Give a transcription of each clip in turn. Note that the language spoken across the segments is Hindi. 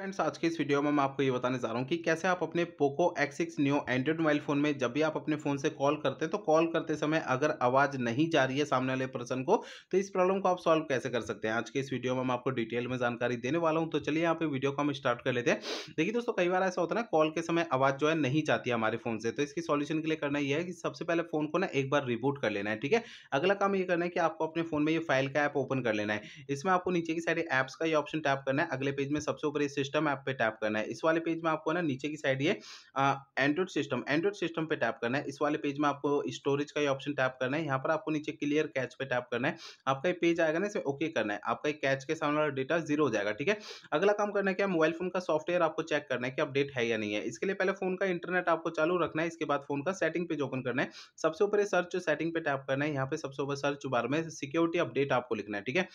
फ्रेंड्स आज के इस वीडियो में मैं आपको ये बताने जा रहा हूँ कि कैसे आप अपने Poco X6 new Android mobile phone में जब भी आप अपने फ़ोन से कॉल करते हैं तो कॉल करते समय अगर आवाज़ नहीं जा रही है सामने वाले पर्सन को तो इस प्रॉब्लम को आप सॉल्व कैसे कर सकते हैं आज के इस वीडियो में मैं आपको डिटेल में जानकारी देने वाला हूँ तो चलिए यहाँ पे वीडियो को हम स्टार्ट कर लेते हैं देखिए दोस्तों कई बार ऐसा होता है ना कॉल के समय आवाज़ जो है नहीं जाती हमारे फ़ोन से तो इसकी सॉल्यूशन के लिए करना यह है कि सबसे पहले फ़ोन को ना एक बार रिबूट कर लेना है ठीक है अगला काम ये करना है कि आपको अपने फ़ोन में ये फाइल का ऐप ओपन कर लेना है इसमें आपको नीचे की साइड ऐप्स का ये ऑप्शन टैप करना है अगले पेज में सबसे ऊपर इस सिस्टम ऐप पे टैप करना है इस वाले पेज में आपको ना नीचे की साइड ये एंड्रॉइड सिस्टम एंड्रॉइड सिस्टम पे टैप करना है इस वाले पेज में आपको स्टोरेज का ये ऑप्शन टैप करना है यहाँ पर आपको नीचे क्लियर कैच पे टैप करना है आपका ये पेज आएगा ना इसे ओके करना है आपका कैच के सामने वाला डेटा जीरो हो जाएगा ठीक है अगला काम करना है क्या मोबाइल फोन का सॉफ्टवेयर आपको चेक करना है कि अपडेट है या नहीं है इसके लिए पहले फोन का इंटरनेट आपको चालू रखना है इसके बाद फोन का सेटिंग पेज ओपन करना है सबसे ऊपर सर्च सेटिंग पे टैप करना है यहाँ पे सबसे ऊपर सर्च बार में सिक्योरिटी अपडेट आपको लिखना है ठीक है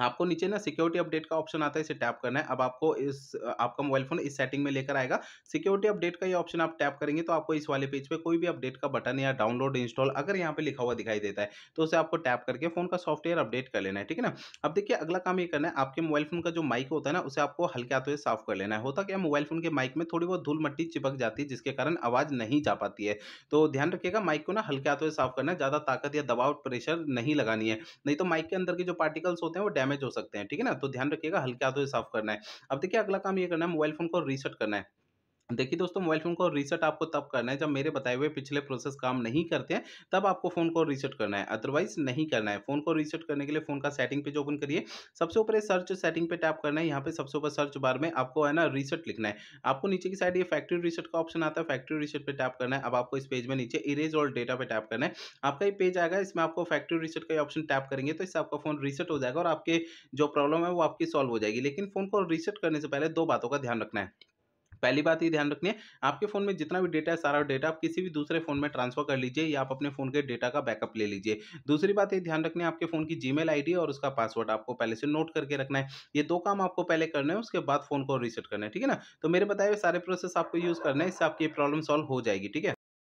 आपको नीचे ना सिक्योरिटी अपडेट का ऑप्शन आता है इसे टैप करना है अब आपको इस आपका मोबाइल फोन इस सेटिंग में लेकर आएगा सिक्योरिटी अपडेट का ये ऑप्शन आप टैप करेंगे तो आपको इस वाले पेज पे कोई भी अपडेट का बटन या डाउनलोड इंस्टॉल अगर यहाँ पे लिखा हुआ दिखाई देता है तो उसे आपको टैप करके फोन का सॉफ्टवेयर अपडेट कर लेना है ठीक है ना अब देखिए अगला काम ये करना है आपके मोबाइल फोन का जो माइक होता है ना उसे आपको हल्के हाथों से साफ कर लेना है होता क्या मोबाइल फोन के माइक में थोड़ी बहुत धूल मट्टी चिपक जाती है जिसके कारण आवाज नहीं जा पाती है तो ध्यान रखिएगा माइक को ना हल्के हाथों से साफ करना है ज़्यादा ताकत या दबाव प्रेशर नहीं लगानी है नहीं तो माइक के अंदर के जो पार्टिकल्स होते हैं वो डैमेज हो सकते हैं ठीक है ना तो ध्यान रखिएगा हल्के हाथों से साफ करना है अब देखिए अगला काम ये करना है मोबाइल फोन को रीसेट करना है देखिए दोस्तों मोबाइल फ़ोन को रीसेट आपको तब करना है जब मेरे बताए हुए पिछले प्रोसेस काम नहीं करते हैं तब आपको फ़ोन को रीसेट करना है अदरवाइज नहीं करना है फ़ोन को रीसेट करने के लिए फ़ोन का सेटिंग पेज ओपन करिए सबसे ऊपर सर्च सेटिंग पे टैप करना है यहाँ पे सबसे ऊपर सर्च बार में आपको है ना रीसेट लिखना है आपको नीचे की साइड ये फैक्ट्री रीसेट का ऑप्शन आता है फैक्ट्री रीसेट पर टैप करना है अब आपको इस पेज में नीचे इरेज और डेटा पर टैप करना है आपका ये पेज आएगा इसमें आपको फैक्ट्री रीसेट का ऑप्शन टैप करेंगे तो इससे आपका फ़ोन रीसेट हो जाएगा और आपके जो प्रॉब्लम है वो आपकी सॉल्व हो जाएगी लेकिन फ़ोन को रीसेट करने से पहले दो बातों का ध्यान रखना है पहली बात तो ये ध्यान रखनी है आपके फ़ोन में जितना भी डेटा है सारा डेटा आप किसी भी दूसरे फ़ोन में ट्रांसफर कर लीजिए या आप अपने फ़ोन के डेटा का बैकअप ले लीजिए दूसरी बात ये ध्यान रखनी है आपके फ़ोन की जीमेल मेल और उसका पासवर्ड आपको पहले से नोट करके रखना है ये दो काम आपको पहले करना है उसके बाद फ़ोन को रिसेट करना है ठीक है ना तो मेरे बताए हुए सारे प्रोसेस आपको यूज़ करना है इससे आपकी प्रॉब्लम सॉल्व हो जाएगी ठीक है